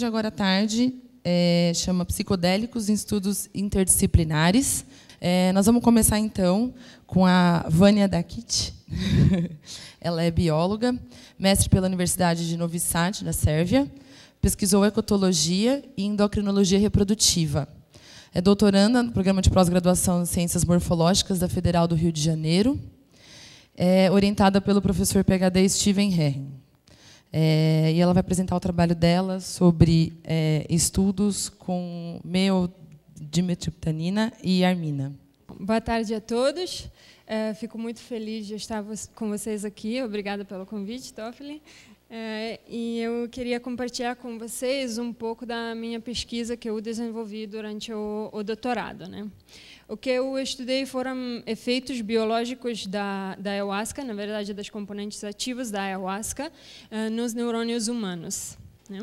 de agora à tarde é, chama Psicodélicos em Estudos Interdisciplinares. É, nós vamos começar, então, com a Vânia Dakit. Ela é bióloga, mestre pela Universidade de Novi Sad, na Sérvia. Pesquisou ecotologia e endocrinologia reprodutiva. É doutoranda no programa de pós-graduação em Ciências Morfológicas da Federal do Rio de Janeiro. É orientada pelo professor PhD Steven Herring. É, e ela vai apresentar o trabalho dela sobre é, estudos com meodimetriptanina e armina. Boa tarde a todos. É, fico muito feliz de estar com vocês aqui. Obrigada pelo convite, Toffoli. É, e eu queria compartilhar com vocês um pouco da minha pesquisa que eu desenvolvi durante o, o doutorado. Né? O que eu estudei foram efeitos biológicos da, da ayahuasca, na verdade, das componentes ativas da ayahuasca, uh, nos neurônios humanos. Né?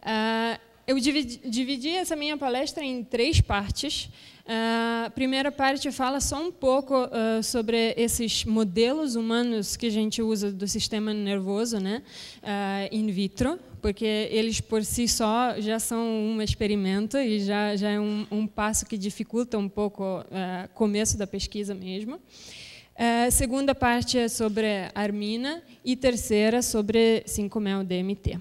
Uh, eu dividi, dividi, essa minha palestra em três partes. Ah, a primeira parte fala só um pouco uh, sobre esses modelos humanos que a gente usa do sistema nervoso, né, uh, in vitro, porque eles por si só já são um experimento e já, já é um, um passo que dificulta um pouco o uh, começo da pesquisa mesmo. Uh, segunda parte é sobre armina e terceira sobre 5 mel dmt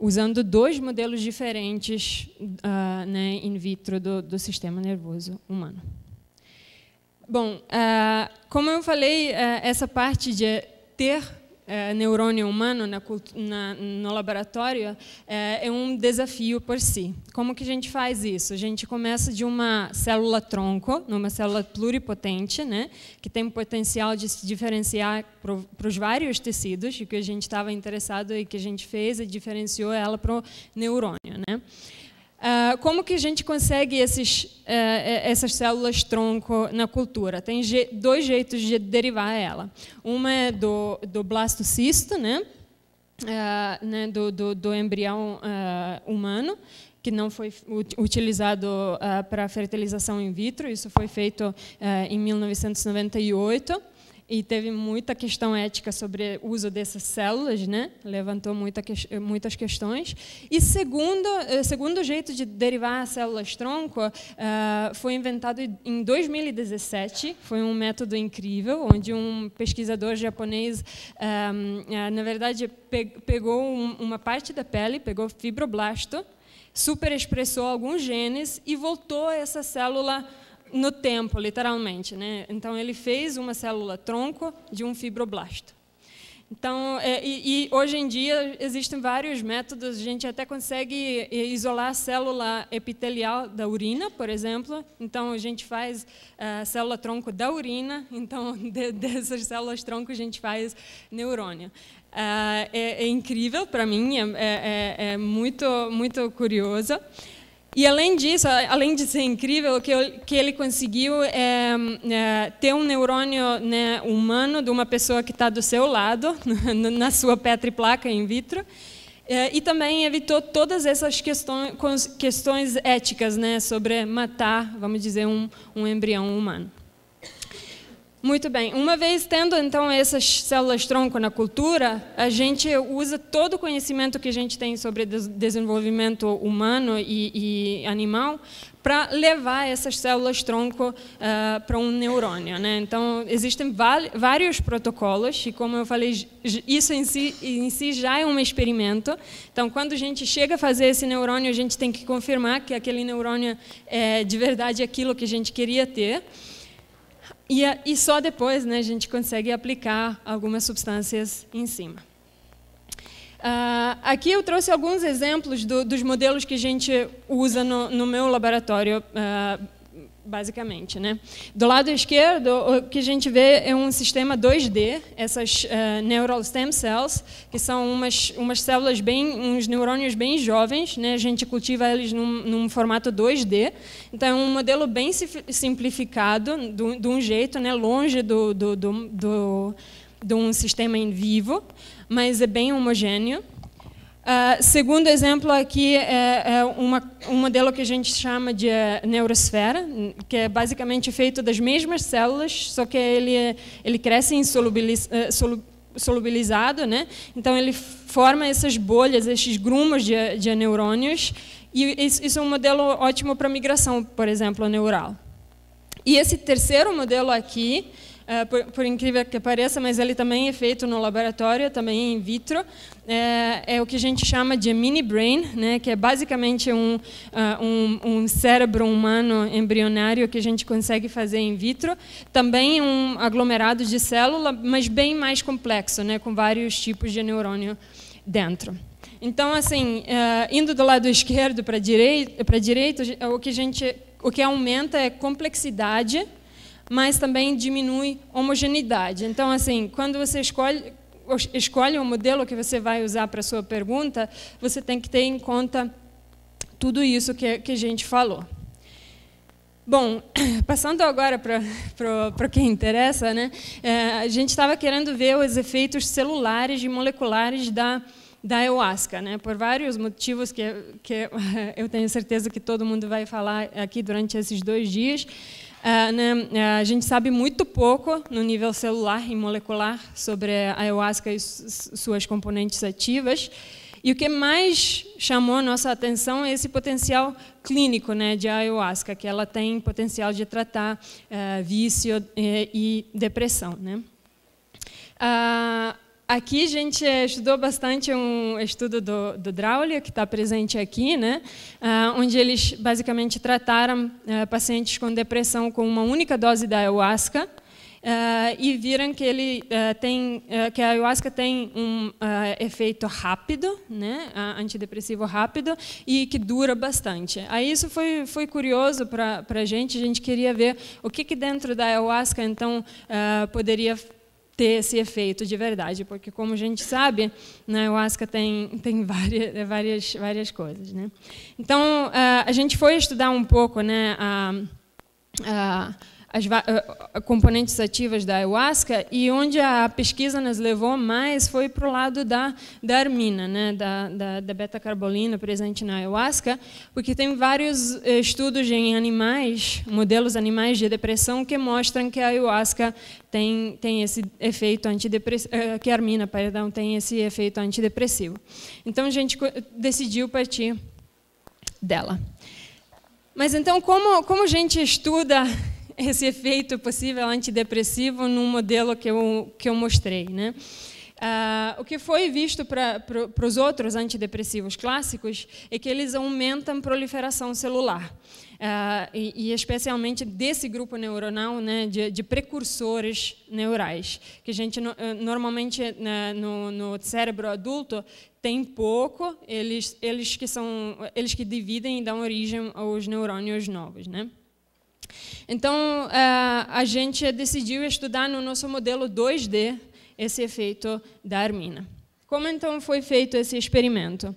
usando dois modelos diferentes uh, né, in vitro do, do, sistema nervoso humano. Bom, uh, como eu falei, uh, essa parte de ter é, neurônio humano na, na, no laboratório é, é um desafio por si. Como que a gente faz isso? A gente começa de uma célula-tronco, numa célula pluripotente, né, que tem potencial de se diferenciar para os vários tecidos, e que a gente estava interessado e que a gente fez e diferenciou ela para o neurônio. Né? Uh, como que a gente consegue esses, uh, essas células tronco na cultura? Tem je dois jeitos de derivar ela. Uma é do, do blastocisto, né? Uh, né? Do, do, do, embrião ah, humano, que não foi utilizado para fertilização in vitro, isso foi feito em 1998 e teve muita questão ética sobre o uso dessas células, né? levantou muita que, muitas questões. E segundo, eh, segundo jeito de derivar células-tronco uh, eh, foi inventado em 2017, foi um método incrível, onde um pesquisador japonês, um, eh, na verdade, pegou uma parte da pele, pegou fibroblasto, superexpressou alguns genes e voltou essa célula no tempo, literalmente. Né? Então, ele fez uma célula tronco de um fibroblasto. Então, é, e, e, hoje em dia existem vários métodos, a gente até consegue é, isolar a célula epitelial da urina, por exemplo. Então, a gente faz a é, célula tronco da urina, então, de, dessas células tronco, a gente faz neurônio. é, é, é incrível para mim, é, é, muito, muito curioso. E além disso, além de ser incrível, que, que ele conseguiu é, é, ter um neurônio né, humano de uma pessoa que está do seu lado, na sua Petri placa in vitro, é, e também evitou todas essas questões, questões éticas né, sobre matar, vamos dizer, um, um embrião humano. Muito bem. Uma vez tendo então essas células tronco na cultura, a gente usa todo o conhecimento que a gente tem sobre desenvolvimento humano e, e animal para levar essas células tronco uh, ah, para um neurônio. Né? Então existem vários protocolos e como eu falei, isso em si, em si já é um experimento. Então quando a gente chega a fazer esse neurônio, a gente tem que confirmar que aquele neurônio é de verdade aquilo que a gente queria ter. E, e só depois né, a gente consegue aplicar algumas substâncias em cima. Uh, aqui eu trouxe alguns exemplos do, dos modelos que a gente usa no, no meu laboratório uh, basicamente. Né? Do lado esquerdo, o que a gente vê é um sistema 2D, essas uh, neural stem cells, que são umas, umas células bem, uns neurônios bem jovens, né? a gente cultiva eles num, num formato 2D, então é um modelo bem simplificado, do, de um jeito, né? longe do, do, do, do, de um sistema em vivo, mas é bem homogêneo. Ah, segundo exemplo aqui é, é uma, um modelo que a gente chama de eh, neurosfera, que é basicamente feito das mesmas células, só que ele, ele cresce insolubilizado eh, solubilizado, né? então ele forma essas bolhas, esses grumos de, de neurônios, e isso é um modelo ótimo para migração, por exemplo, neural. E esse terceiro modelo aqui ah, por, por, incrível que pareça, mas ele também é feito no laboratório, também in vitro. É, é o que a gente chama de mini brain, né, que é basicamente um, uh, um, um, cérebro humano embrionário que a gente consegue fazer in vitro. Também um aglomerado de célula, mas bem mais complexo, né, com vários tipos de neurônio dentro. Então, assim, ah, indo do lado esquerdo para direito, para direita, o que a gente, o que aumenta é complexidade mas também diminui homogeneidade. Então, assim, quando você escolhe escolhe o um modelo que você vai usar para a sua pergunta, você tem que ter em conta tudo isso que, que a gente falou. Bom, passando agora para o que interessa, né? É, a gente estava querendo ver os efeitos celulares e moleculares da, da ayahuasca, né? por vários motivos que, que eu tenho certeza que todo mundo vai falar aqui durante esses dois dias. Ah, né, ah, a gente sabe muito pouco no nível celular e molecular sobre a ayahuasca e suas componentes ativas. E o que mais chamou a nossa atenção é esse potencial clínico né, de ayahuasca, que ela tem potencial de tratar uh, vício e, eh, e depressão. Né? Uh, Aqui a gente estudou bastante um estudo do, do Draulio, que está presente aqui, né? Uh, onde eles basicamente trataram uh, pacientes com depressão com uma única dose da ayahuasca uh, e viram que, ele, tem, que a ayahuasca tem um efeito rápido, né? antidepressivo rápido, e que dura bastante. Aí isso foi, foi curioso para a gente, a gente queria ver o que, que dentro da ayahuasca então poderia fazer ter esse efeito de verdade, porque como a gente sabe, né, o Asca tem tem várias é, várias várias coisas, né? Então ah, a gente foi estudar um pouco, né, a, a as uh, componentes ativas da ayahuasca e onde a pesquisa nos levou mais foi para o lado da, da armina, né, da, da, da beta-carbolina presente na ayahuasca, porque tem vários eh, estudos em animais, modelos animais de depressão, que mostram que a ayahuasca tem, tem esse efeito antidepressivo, que a armina, perdão, tem esse efeito antidepressivo. Então, a gente decidiu partir dela. Mas então, como, como a gente estuda esse efeito possível antidepressivo num modelo que eu, que eu mostrei. Né? Ah, o que foi visto para os outros antidepressivos clássicos é que eles aumentam a proliferação celular. Uh, e, e, especialmente desse grupo neuronal né, de, de, precursores neurais, que a gente no, eh, normalmente né, no, no, cérebro adulto tem pouco, eles, eles que são eles que dividem e dão origem aos neurônios novos, né? Então, ah, a gente decidiu estudar no nosso modelo 2D esse efeito da armina. Como então foi feito esse experimento?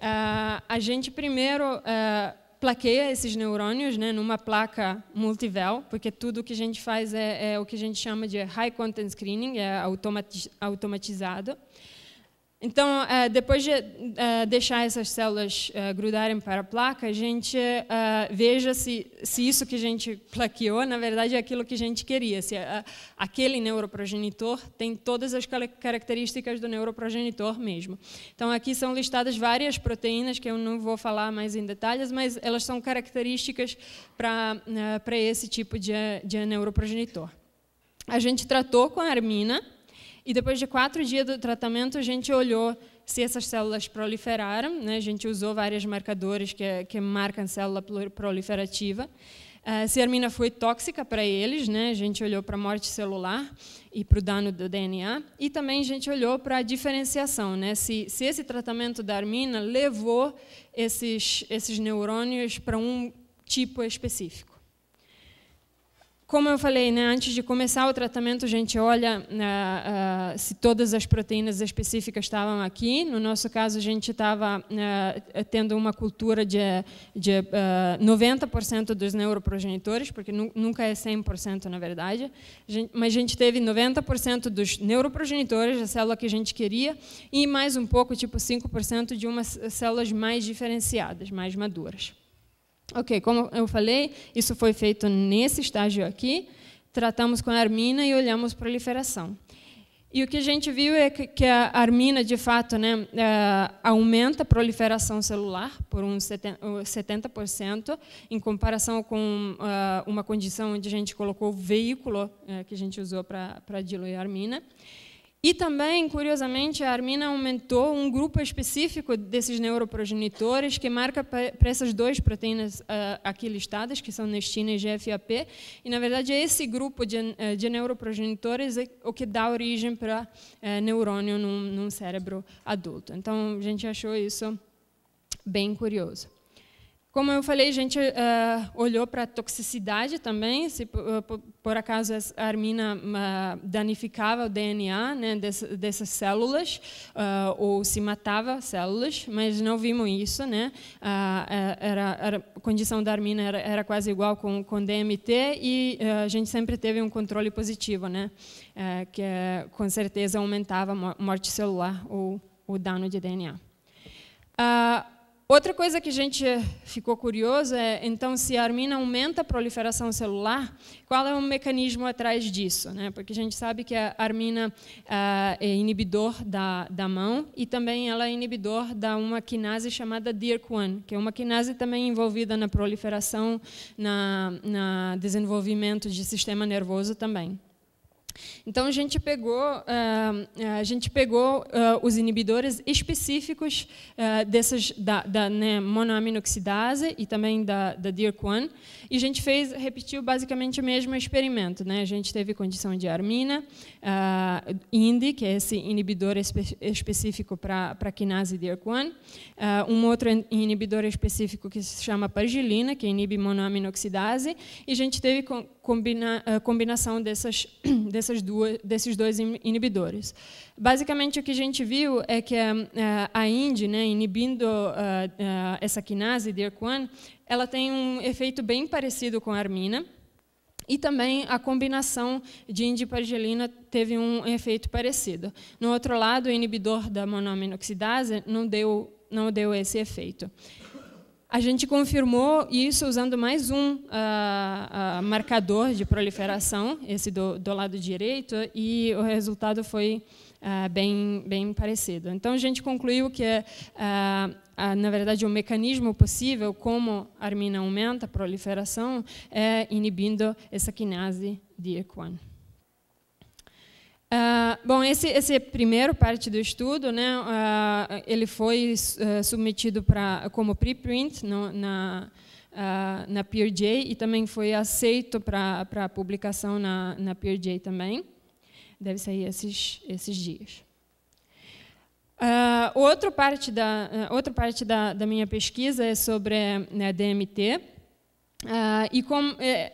Ah, a gente primeiro ah, plaqueia esses neurônios né, numa placa multivel, porque tudo o que a gente faz é, é o que a gente chama de high content screening, é automatizado. Então, eh, depois de eh, deixar essas células eh, grudarem para a placa, a gente veja se, se isso que a gente plaqueou, na verdade, é aquilo que a gente queria. Se aquele neuroprogenitor tem todas as características do neuroprogenitor mesmo. Então, aqui são listadas várias proteínas, que eu não vou falar mais em detalhes, mas elas são características para, para esse tipo de, de neuroprogenitor. A gente tratou com a armina, e depois de quatro dias do tratamento, a gente olhou se essas células proliferaram. Né? A gente usou vários marcadores que, que marcam célula proliferativa. Uh, se a hermina foi tóxica para eles, né? a gente olhou para a morte celular e para o dano do DNA, e também a gente olhou para a diferenciação, né? se, se esse tratamento da hermina levou esses, esses neurônios para um tipo específico. Como eu falei, né, antes de começar o tratamento, a gente olha uh, se todas as proteínas específicas estavam aqui. No nosso caso, a gente estava uh, né, tendo uma cultura de, de 90% ah, dos neuroprogenitores, porque nu nunca é 100%, na verdade. A gente, mas a gente teve 90% dos neuroprogenitores, da célula que a gente queria, e mais um pouco, tipo 5% de umas células mais diferenciadas, mais maduras. Ok, como eu falei, isso foi feito nesse estágio aqui. Tratamos com a armina e olhamos proliferação. E o que a gente viu é que, a armina, de fato, né, é, aumenta a proliferação celular por uns 70%, em comparação com é, uma condição onde a gente colocou o veículo é, que a gente usou para diluir a armina. E também, curiosamente, a Armina aumentou um grupo específico desses neuroprogenitores que marca para essas duas proteínas uh, aqui listadas, que são nestina e GFAP. E, na verdade, é esse grupo de, eh, de neuroprogenitores é o que dá origem para uh, eh, neurônio num, num cérebro adulto. Então, a gente achou isso bem curioso. Como eu falei, a gente uh, olhou para a toxicidade também, se eh, por, acaso a armina uh, danificava o DNA né, dessas, dessas células, uh, ou se matava células, mas não vimos isso. Né? Era, era, a condição da armina era, era, quase igual com, com DMT, e a gente sempre teve um controle positivo, né? que com certeza aumentava a morte celular ou o dano de DNA. Uh, ah, Outra coisa que a gente ficou curioso é, então, se a armina aumenta a proliferação celular, qual é o mecanismo atrás disso? Né? Porque a gente sabe que a armina ah, é inibidor da, da mão e também ela é inibidor da uma quinase chamada DIRC1, que é uma quinase também envolvida na proliferação, na, na desenvolvimento de sistema nervoso também. Então a gente pegou, ah, a gente pegou ah, os inibidores específicos ah, dessas da, da né, monoaminoxidase e também da, da DIRC1 e a gente fez, repetiu basicamente o mesmo experimento, né? A gente teve condição de armina, uh, INDI, que é esse inibidor espe específico para quinase DIRC1, uh, um outro inibidor específico que se chama pargilina, que inibe monoaminoxidase, e a gente teve combina, uh, combinação dessas dessas duas, desses dois inibidores. Basicamente, o que a gente viu é que a IND, né, inibindo ah, ah, essa quinase, erk 1 ela tem um efeito bem parecido com a armina, e também a combinação de indipargelina teve um efeito parecido. No outro lado, o inibidor da monoaminoxidase não deu, não deu esse efeito. A gente confirmou isso usando mais um uh, uh, marcador de proliferação, esse do, do, lado direito, e o resultado foi uh, bem, bem parecido. Então, a gente concluiu que, na verdade, o um mecanismo possível como a armina aumenta a proliferação é inibindo essa quinase de ECOAN. Uh, bom, esse, esse primeiro parte do estudo, né, uh, ele foi uh, submetido para como preprint no, na na PeerJ e também foi aceito para para publicação na na PeerJ também. Deve sair esses esses dias. Uh, outra parte da outra parte da, da minha pesquisa é sobre né, DMT e como é,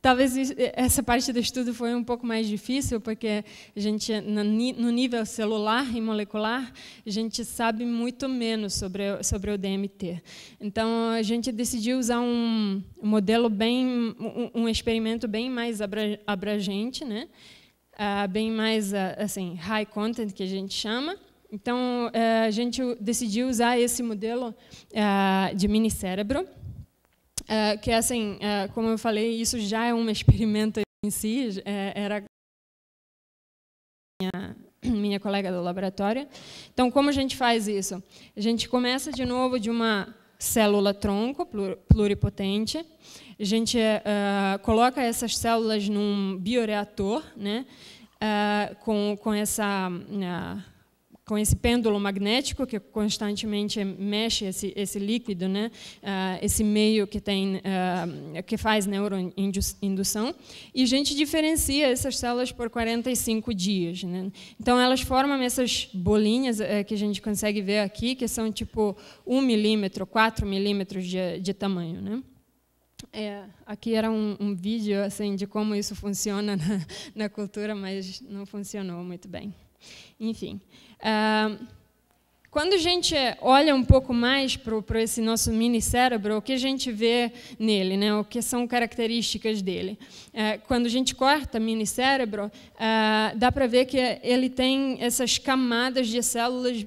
talvez essa parte do estudo foi um pouco mais difícil, porque a gente, no nível celular e molecular, a gente sabe muito menos sobre, sobre o DMT. Então, a gente decidiu usar um modelo bem, um experimento bem mais abrangente, né? Ah, bem mais ah, assim high content que a gente chama. Então, eh, a gente decidiu usar esse modelo ah, de mini cérebro é, que é assim, é, como eu falei, isso já é um experimento em si, é, era minha, minha colega do laboratório. Então, como a gente faz isso? A gente começa de novo de uma célula tronco pluripotente. A gente uh, coloca essas células num bioreator, né? Uh, com, com essa uh, com esse pêndulo magnético que constantemente mexe esse, esse líquido, né? Uh, esse meio que tem uh, que faz neuroindução e a gente diferencia essas células por 45 dias, né? Então elas formam essas bolinhas uh, que a gente consegue ver aqui que são tipo 1 milímetro, 4 milímetros de, de tamanho, né? É, aqui era um, um, vídeo assim de como isso funciona na, na cultura, mas não funcionou muito bem. Enfim quando a gente olha um pouco mais para esse nosso mini cérebro, o que a gente vê nele, né? o que são características dele. É, quando a gente corta mini cérebro, é, dá para ver que ele tem essas camadas de células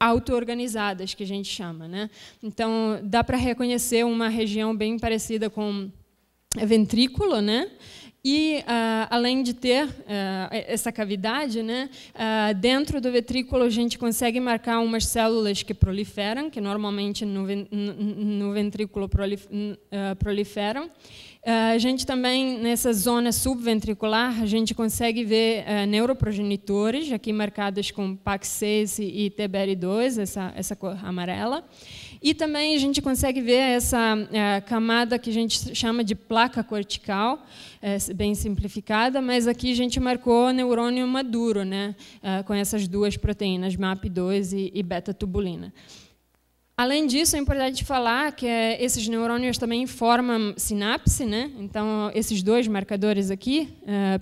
auto-organizadas, que a gente chama. Né? Então, dá para reconhecer uma região bem parecida com ventrículo, né? E, ah, além de ter ah, essa cavidade, né, ah, dentro do vetrículo a gente consegue marcar umas células que proliferam, que normalmente no, no ventrículo prolif proliferam. a gente também, nessa zona subventricular, a gente consegue ver neuroprogenitores, aqui marcadas com PAX6 e TBR2, essa, essa cor amarela. E também a gente consegue ver essa eh, camada que a gente chama de placa cortical, eh, bem simplificada, mas aqui a gente marcou neurônio maduro, né, eh, com essas duas proteínas, MAP2 e beta-tubulina. Além disso, é importante falar que esses neurônios também formam sinapse, né? Então, esses dois marcadores aqui,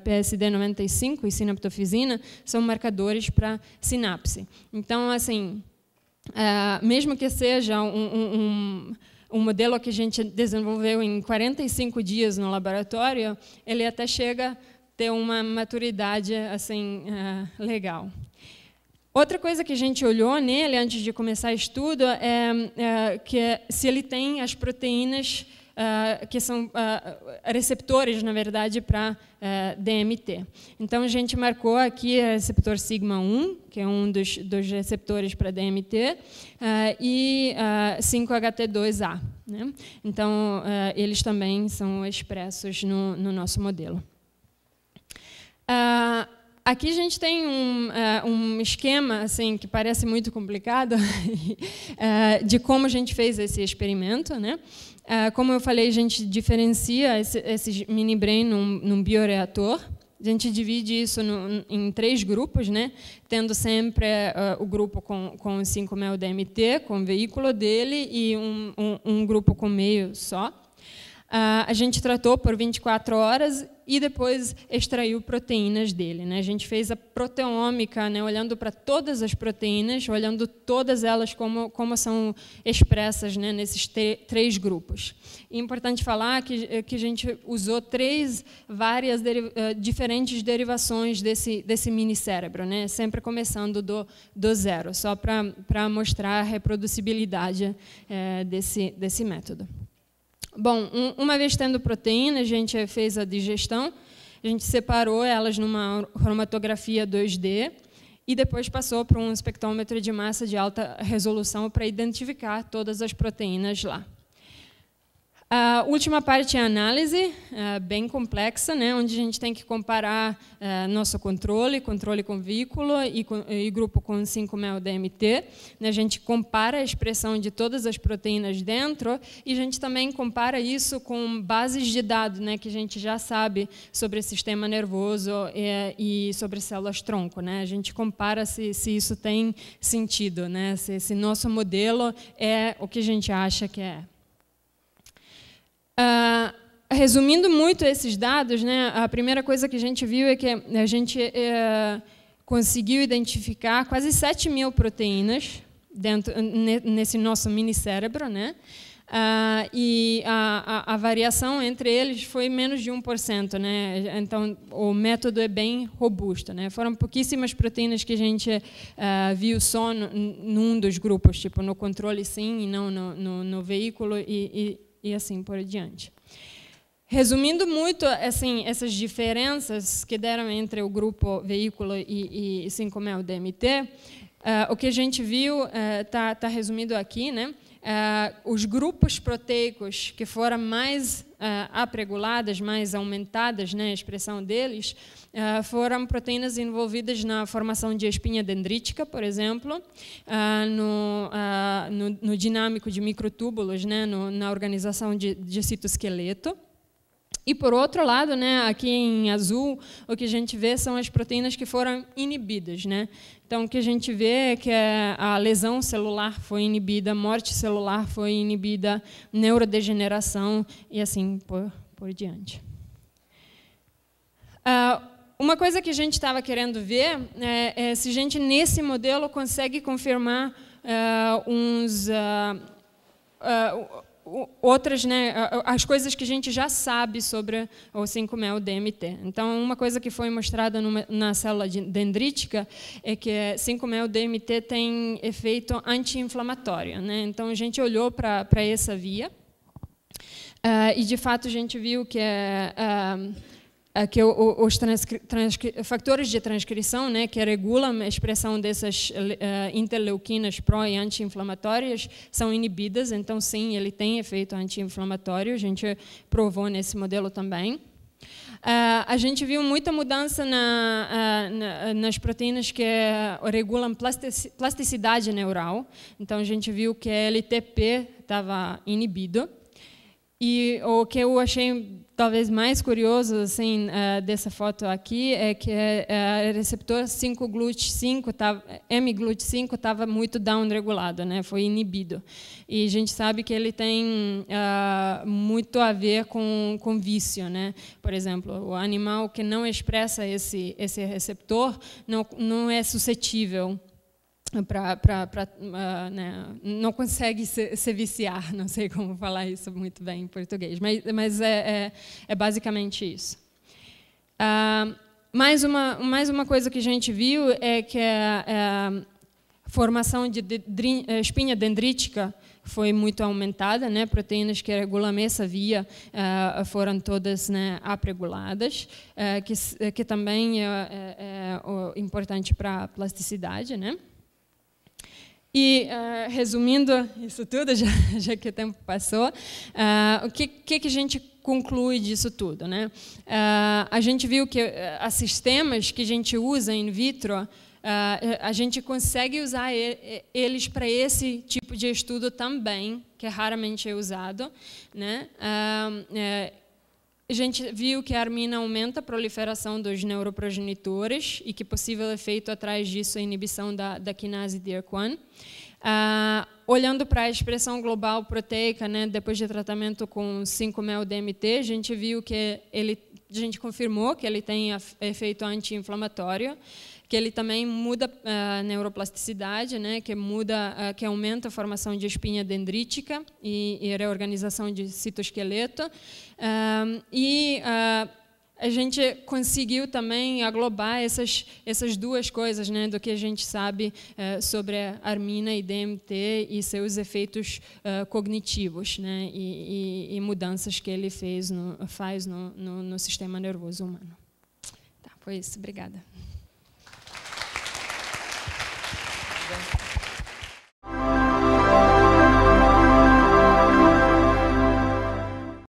PSD95 e sinaptofisina, são marcadores para sinapse. Então, assim, é, mesmo que seja um, um, um, modelo que a gente desenvolveu em 45 dias no laboratório, ele até chega a ter uma maturidade assim uh, legal. Outra coisa que a gente olhou nele antes de começar o estudo é, é que é se ele tem as proteínas uh, que são uh, receptores, na verdade, para uh, eh, DMT. Então, a gente marcou aqui o receptor sigma 1, que é um dos, dos receptores para DMT, ah, e 5-HT2A. Né? Então, eles também são expressos no, no nosso modelo. Aqui a gente tem um, uh, um, esquema assim que parece muito complicado uh, de como a gente fez esse experimento, né? Ah, como eu falei, a gente diferencia esse, esse mini brain num, num bioreator. A gente divide isso no, em três grupos, né? tendo sempre uh, o grupo com, com 5 mel DMT, com o veículo dele, e um, um, um grupo com meio só. Uh, a gente tratou por 24 horas e depois extraiu proteínas dele. Né? A gente fez a proteômica, né? olhando para todas as proteínas, olhando todas elas como, como são expressas né? nesses três grupos. E é importante falar que, que a gente usou três várias deriv eh, diferentes derivações desse, desse minicérebro, né? sempre começando do, do zero, só para mostrar a reprodutibilidade é, desse, desse método. Bom, um, uma vez tendo proteína, a gente fez a digestão, a gente separou elas numa cromatografia 2D e depois passou para um espectrômetro de massa de alta resolução para identificar todas as proteínas lá. A última parte é a análise, é, bem complexa, né, onde a gente tem que comparar é, nosso controle, controle com vínculo e, grupo com 5 mel dmt A gente compara a expressão de todas as proteínas dentro e a gente também compara isso com bases de dados né, que a gente já sabe sobre sistema nervoso é, e, sobre células-tronco. Né? A gente compara se, se isso tem sentido, né? se, se nosso modelo é o que a gente acha que é. Uh, resumindo muito esses dados, né, a primeira coisa que a gente viu é que a gente uh, conseguiu identificar quase 7 mil proteínas dentro nesse nosso mini cérebro, né? Uh, e a, a, a, variação entre eles foi menos de 1%. Né? Então, o método é bem robusto. Né? Foram pouquíssimas proteínas que a gente uh, viu só no, num dos grupos, tipo no controle sim e não no, no, no veículo e, e e assim por diante. Resumindo muito assim, essas diferenças que deram entre o grupo veículo e, e é o DMT, uh, o que a gente viu está eh, uh, tá resumido aqui. Né? Uh, os grupos proteicos que foram mais uh, ah, apreguladas, mais aumentadas, né, a expressão deles, uh, foram proteínas envolvidas na formação de espinha dendrítica, por exemplo, uh, no, no, no, dinâmico de microtúbulos, né, no, na organização de, de citoesqueleto. E por outro lado, né, aqui em azul, o que a gente vê são as proteínas que foram inibidas, né? Então, o que a gente vê é que é a lesão celular foi inibida, a morte celular foi inibida, neurodegeneração e assim por, por diante. Uh, uma coisa que a gente estava querendo ver é, é, se a gente, nesse modelo, consegue confirmar uh, uns... Uh, outras, né, as coisas que a gente já sabe sobre o 5-mel DMT. Então, uma coisa que foi mostrada numa, na célula dendrítica é que 5-mel DMT tem efeito anti-inflamatório. Né? Então, a gente olhou para essa via uh, e, de fato, a gente viu que uh, que os fatores de transcrição né, que regulam a expressão dessas uh, interleuquinas pró e anti-inflamatórias são inibidas, então sim, ele tem efeito anti-inflamatório, a gente provou nesse modelo também. Uh, a gente viu muita mudança na, uh, na, nas proteínas que eh, regulam plasticidade neural. Então, a gente viu que a LTP estava inibido. E o que eu achei talvez mais curioso assim eh, dessa foto aqui é que o receptor 5 GLUT5 tava, M GLUT5 estava muito downregulado, né? Foi inibido. E a gente sabe que ele tem uh, muito a ver com, com vício, né? Por exemplo, o animal que não expressa esse esse receptor não não é suscetível Pra, pra, pra, uh, né, não consegue se, se, viciar, não sei como falar isso muito bem em português, mas, mas é, é, é, basicamente isso. Uh, mais, uma, mais uma coisa que a gente viu é que a, a formação de dendrin, eh, espinha dendrítica foi muito aumentada, né? proteínas que regulam essa via uh, foram todas né, apreguladas, eh, que, eh, que também é, é, é importante para a plasticidade. Né? E, uh, resumindo isso tudo, já, já, que o tempo passou, uh, o que, que, que, a gente conclui disso tudo? Né? Uh, a gente viu que os sistemas que a gente usa in vitro, a gente consegue usar eles para esse tipo de estudo também, que raramente é usado. Né? a gente viu que a armina aumenta a proliferação dos neuroprogenitores e que possível efeito atrás disso é a inibição da, da quinase erk 1 Uh, ah, olhando para a expressão global proteica, né, depois de tratamento com 5-mel-DMT, a gente viu que ele a gente confirmou que ele tem efeito anti-inflamatório, que ele também muda eh, a neuroplasticidade, né, que muda, eh, que aumenta a formação de espinha dendrítica e, e reorganização de citoesqueleto, um, e uh, a gente conseguiu também aglobar essas, essas duas coisas, né, do que a gente sabe eh, sobre a armina e DMT e seus efeitos eh, cognitivos né, e, e, e, mudanças que ele fez no, faz no, no, no sistema nervoso humano. Tá, foi isso. Obrigada.